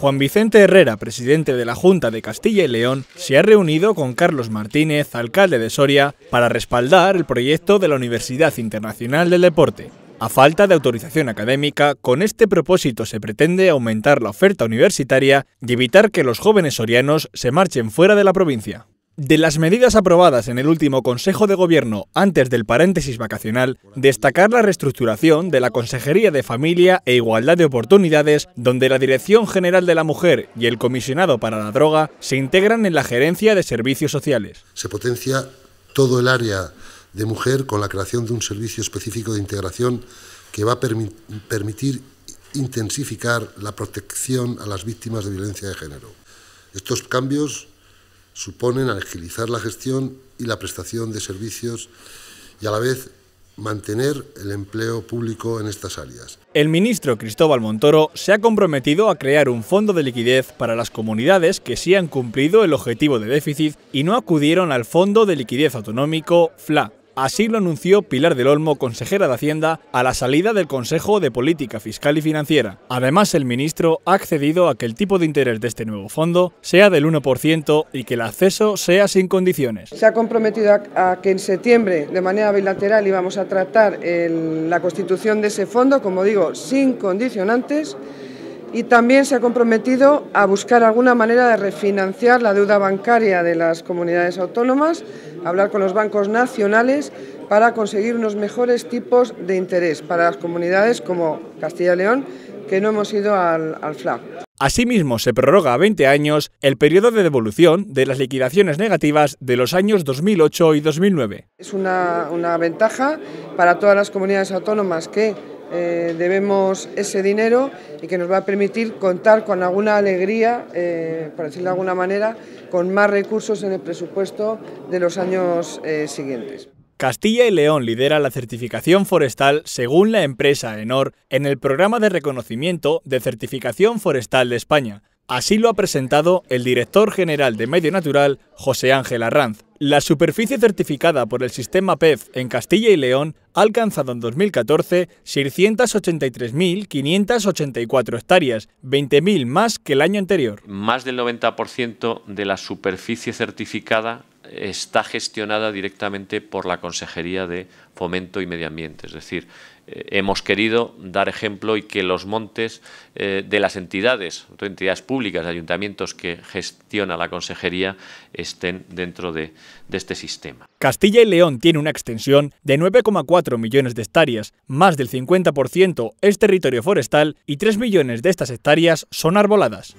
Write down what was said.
Juan Vicente Herrera, presidente de la Junta de Castilla y León, se ha reunido con Carlos Martínez, alcalde de Soria, para respaldar el proyecto de la Universidad Internacional del Deporte. A falta de autorización académica, con este propósito se pretende aumentar la oferta universitaria y evitar que los jóvenes sorianos se marchen fuera de la provincia. De las medidas aprobadas en el último Consejo de Gobierno antes del paréntesis vacacional, destacar la reestructuración de la Consejería de Familia e Igualdad de Oportunidades, donde la Dirección General de la Mujer y el Comisionado para la Droga se integran en la Gerencia de Servicios Sociales. Se potencia todo el área de mujer con la creación de un servicio específico de integración que va a permitir intensificar la protección a las víctimas de violencia de género. Estos cambios suponen agilizar la gestión y la prestación de servicios y a la vez mantener el empleo público en estas áreas. El ministro Cristóbal Montoro se ha comprometido a crear un fondo de liquidez para las comunidades que sí han cumplido el objetivo de déficit y no acudieron al Fondo de Liquidez Autonómico FLA. Así lo anunció Pilar del Olmo, consejera de Hacienda, a la salida del Consejo de Política Fiscal y Financiera. Además, el ministro ha accedido a que el tipo de interés de este nuevo fondo sea del 1% y que el acceso sea sin condiciones. Se ha comprometido a, que en septiembre, de manera bilateral, íbamos a tratar la constitución de ese fondo, como digo, sin condicionantes y también se ha comprometido a buscar alguna manera de refinanciar la deuda bancaria de las comunidades autónomas, hablar con los bancos nacionales para conseguir unos mejores tipos de interés para las comunidades como Castilla y León, que no hemos ido al, al FLAG. Asimismo, se prorroga a 20 años el periodo de devolución de las liquidaciones negativas de los años 2008 y 2009. Es una, una ventaja para todas las comunidades autónomas que eh, debemos ese dinero y que nos va a permitir contar con alguna alegría, eh, por decirlo de alguna manera, con más recursos en el presupuesto de los años eh, siguientes. Castilla y León lidera la certificación forestal según la empresa ENOR en el programa de reconocimiento de certificación forestal de España, Así lo ha presentado el director general de Medio Natural, José Ángel Arranz. La superficie certificada por el sistema PEF en Castilla y León ha alcanzado en 2014 683.584 hectáreas, 20.000 más que el año anterior. Más del 90% de la superficie certificada está gestionada directamente por la Consejería de Fomento y Medio Ambiente. Es decir, eh, hemos querido dar ejemplo y que los montes eh, de las entidades, entidades públicas, ayuntamientos que gestiona la Consejería, estén dentro de, de este sistema. Castilla y León tiene una extensión de 9,4 millones de hectáreas, más del 50% es territorio forestal y 3 millones de estas hectáreas son arboladas.